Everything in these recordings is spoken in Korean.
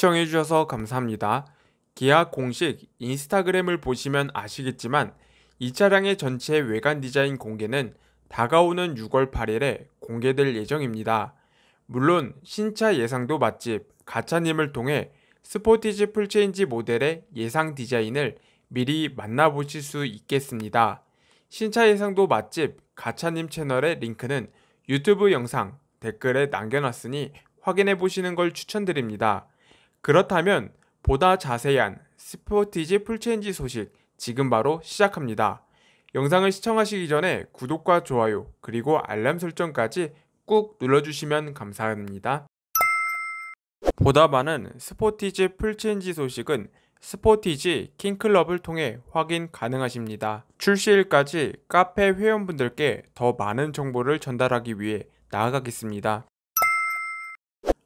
시청해주셔서 감사합니다. 기아 공식 인스타그램을 보시면 아시겠지만 이 차량의 전체 외관 디자인 공개는 다가오는 6월 8일에 공개될 예정입니다. 물론 신차 예상도 맛집 가차님을 통해 스포티지 풀체인지 모델의 예상 디자인을 미리 만나보실 수 있겠습니다. 신차 예상도 맛집 가차님 채널의 링크는 유튜브 영상 댓글에 남겨놨으니 확인해 보시는 걸 추천드립니다. 그렇다면 보다 자세한 스포티지 풀체인지 소식 지금 바로 시작합니다. 영상을 시청하시기 전에 구독과 좋아요 그리고 알람 설정까지 꾹 눌러주시면 감사합니다. 보다 많은 스포티지 풀체인지 소식은 스포티지 킹클럽을 통해 확인 가능하십니다. 출시일까지 카페 회원분들께 더 많은 정보를 전달하기 위해 나아가겠습니다.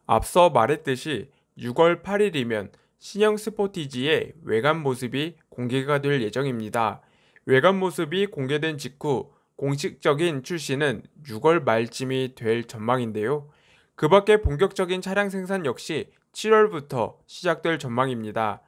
앞서 말했듯이 6월 8일이면 신형 스포티지의 외관 모습이 공개가 될 예정입니다. 외관 모습이 공개된 직후 공식적인 출시는 6월 말쯤이 될 전망인데요. 그 밖에 본격적인 차량 생산 역시 7월부터 시작될 전망입니다.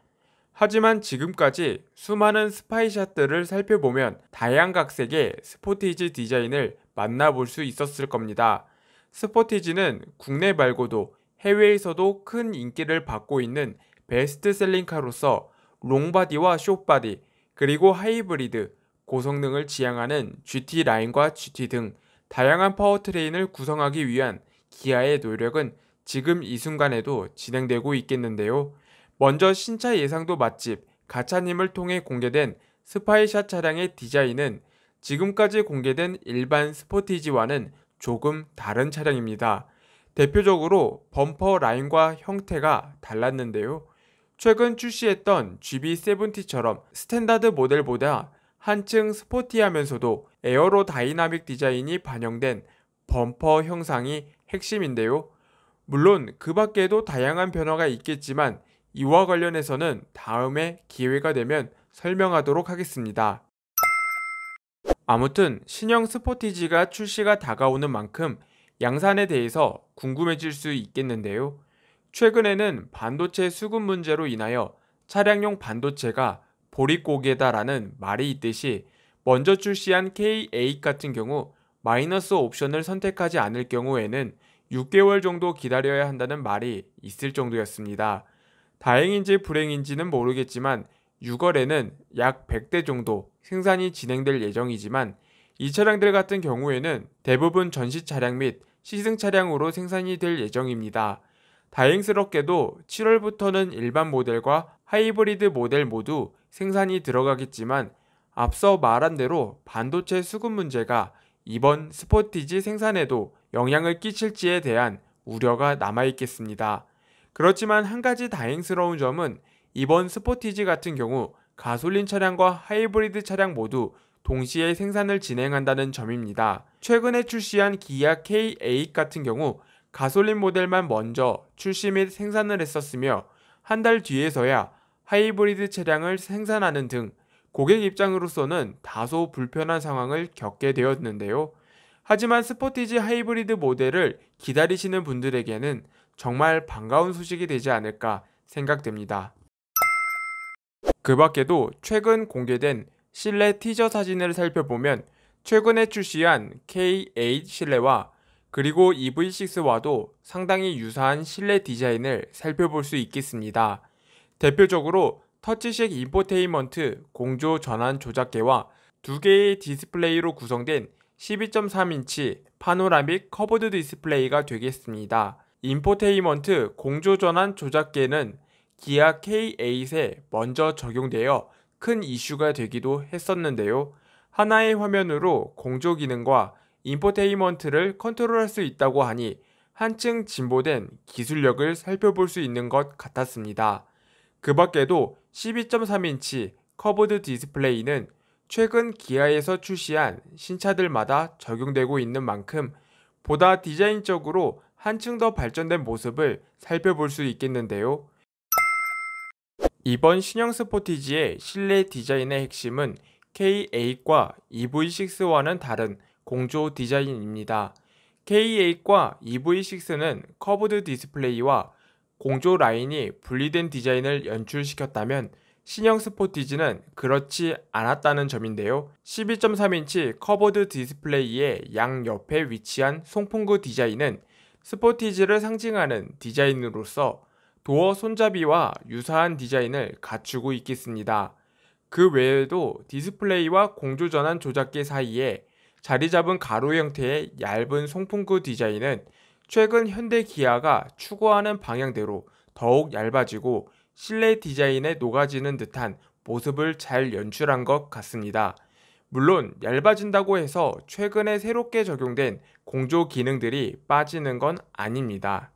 하지만 지금까지 수많은 스파이샷들을 살펴보면 다양각색의 스포티지 디자인을 만나볼 수 있었을 겁니다. 스포티지는 국내 말고도 해외에서도 큰 인기를 받고 있는 베스트셀링카로서 롱바디와 숏바디, 그리고 하이브리드, 고성능을 지향하는 GT 라인과 GT 등 다양한 파워트레인을 구성하기 위한 기아의 노력은 지금 이 순간에도 진행되고 있겠는데요. 먼저 신차 예상도 맛집 가차님을 통해 공개된 스파이샷 차량의 디자인은 지금까지 공개된 일반 스포티지와는 조금 다른 차량입니다. 대표적으로 범퍼 라인과 형태가 달랐는데요. 최근 출시했던 GB70처럼 스탠다드 모델보다 한층 스포티하면서도 에어로 다이나믹 디자인이 반영된 범퍼 형상이 핵심인데요. 물론 그 밖에도 다양한 변화가 있겠지만 이와 관련해서는 다음에 기회가 되면 설명하도록 하겠습니다. 아무튼 신형 스포티지가 출시가 다가오는 만큼 양산에 대해서 궁금해질 수 있겠는데요. 최근에는 반도체 수급 문제로 인하여 차량용 반도체가 보릿고개다라는 말이 있듯이 먼저 출시한 K8 같은 경우 마이너스 옵션을 선택하지 않을 경우에는 6개월 정도 기다려야 한다는 말이 있을 정도였습니다. 다행인지 불행인지는 모르겠지만 6월에는 약 100대 정도 생산이 진행될 예정이지만 이 차량들 같은 경우에는 대부분 전시 차량 및 시승 차량으로 생산이 될 예정입니다. 다행스럽게도 7월부터는 일반 모델과 하이브리드 모델 모두 생산이 들어가겠지만 앞서 말한 대로 반도체 수급 문제가 이번 스포티지 생산에도 영향을 끼칠지에 대한 우려가 남아있겠습니다. 그렇지만 한 가지 다행스러운 점은 이번 스포티지 같은 경우 가솔린 차량과 하이브리드 차량 모두 동시에 생산을 진행한다는 점입니다. 최근에 출시한 기아 K8 같은 경우 가솔린 모델만 먼저 출시 및 생산을 했었으며 한 달 뒤에서야 하이브리드 차량을 생산하는 등 고객 입장으로서는 다소 불편한 상황을 겪게 되었는데요. 하지만 스포티지 하이브리드 모델을 기다리시는 분들에게는 정말 반가운 소식이 되지 않을까 생각됩니다. 그 밖에도 최근 공개된 실내 티저 사진을 살펴보면 최근에 출시한 K8 실내와 그리고 EV6와도 상당히 유사한 실내 디자인을 살펴볼 수 있겠습니다. 대표적으로 터치식 인포테인먼트 공조 전환 조작계와 두 개의 디스플레이로 구성된 12.3인치 파노라믹 커브드 디스플레이가 되겠습니다. 인포테인먼트 공조 전환 조작계는 기아 K8에 먼저 적용되어 큰 이슈가 되기도 했었는데요. 하나의 화면으로 공조 기능과 인포테인먼트를 컨트롤할 수 있다고 하니 한층 진보된 기술력을 살펴볼 수 있는 것 같았습니다. 그 밖에도 12.3인치 커브드 디스플레이는 최근 기아에서 출시한 신차들마다 적용되고 있는 만큼 보다 디자인적으로 한층 더 발전된 모습을 살펴볼 수 있겠는데요. 이번 신형 스포티지의 실내 디자인의 핵심은 K8과 EV6와는 다른 공조 디자인입니다. K8과 EV6는 커브드 디스플레이와 공조 라인이 분리된 디자인을 연출시켰다면 신형 스포티지는 그렇지 않았다는 점인데요. 12.3인치 커버드 디스플레이의 양옆에 위치한 송풍구 디자인은 스포티지를 상징하는 디자인으로서 도어 손잡이와 유사한 디자인을 갖추고 있겠습니다. 그 외에도 디스플레이와 공조 전환 조작기 사이에 자리 잡은 가로 형태의 얇은 송풍구 디자인은 최근 현대 기아가 추구하는 방향대로 더욱 얇아지고 실내 디자인에 녹아지는 듯한 모습을 잘 연출한 것 같습니다. 물론 얇아진다고 해서 최근에 새롭게 적용된 공조 기능들이 빠지는 건 아닙니다.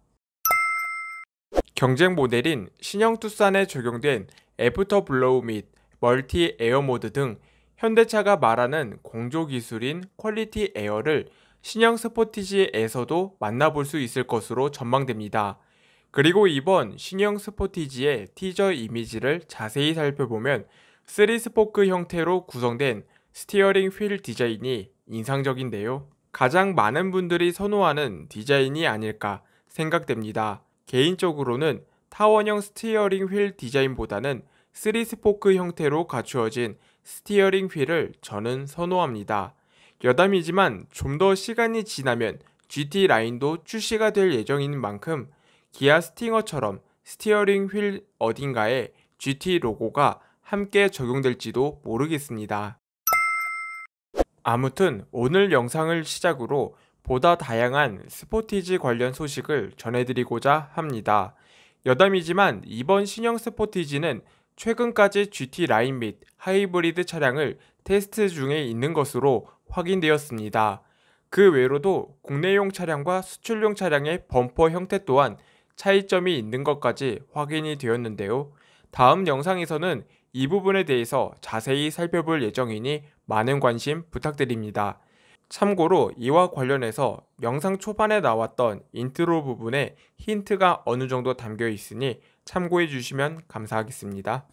경쟁 모델인 신형 투싼에 적용된 애프터 블로우 및 멀티 에어 모드 등 현대차가 말하는 공조 기술인 퀄리티 에어를 신형 스포티지에서도 만나볼 수 있을 것으로 전망됩니다. 그리고 이번 신형 스포티지의 티저 이미지를 자세히 살펴보면 3스포크 형태로 구성된 스티어링 휠 디자인이 인상적인데요. 가장 많은 분들이 선호하는 디자인이 아닐까 생각됩니다. 개인적으로는 타원형 스티어링 휠 디자인보다는 3스포크 형태로 갖추어진 스티어링 휠을 저는 선호합니다. 여담이지만 좀 더 시간이 지나면 GT 라인도 출시가 될 예정인 만큼 기아 스팅어처럼 스티어링 휠 어딘가에 GT 로고가 함께 적용될지도 모르겠습니다. 아무튼 오늘 영상을 시작으로 보다 다양한 스포티지 관련 소식을 전해드리고자 합니다. 여담이지만 이번 신형 스포티지는 최근까지 GT 라인 및 하이브리드 차량을 테스트 중에 있는 것으로 확인되었습니다. 그 외로도 국내용 차량과 수출용 차량의 범퍼 형태 또한 차이점이 있는 것까지 확인이 되었는데요. 다음 영상에서는 이 부분에 대해서 자세히 살펴볼 예정이니 많은 관심 부탁드립니다. 참고로 이와 관련해서 영상 초반에 나왔던 인트로 부분에 힌트가 어느 정도 담겨 있으니 참고해 주시면 감사하겠습니다.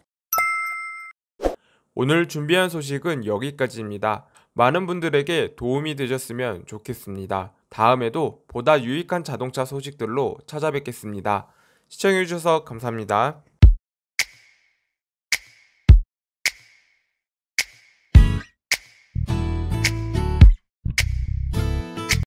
오늘 준비한 소식은 여기까지입니다. 많은 분들에게 도움이 되셨으면 좋겠습니다. 다음에도 보다 유익한 자동차 소식들로 찾아뵙겠습니다. 시청해주셔서 감사합니다.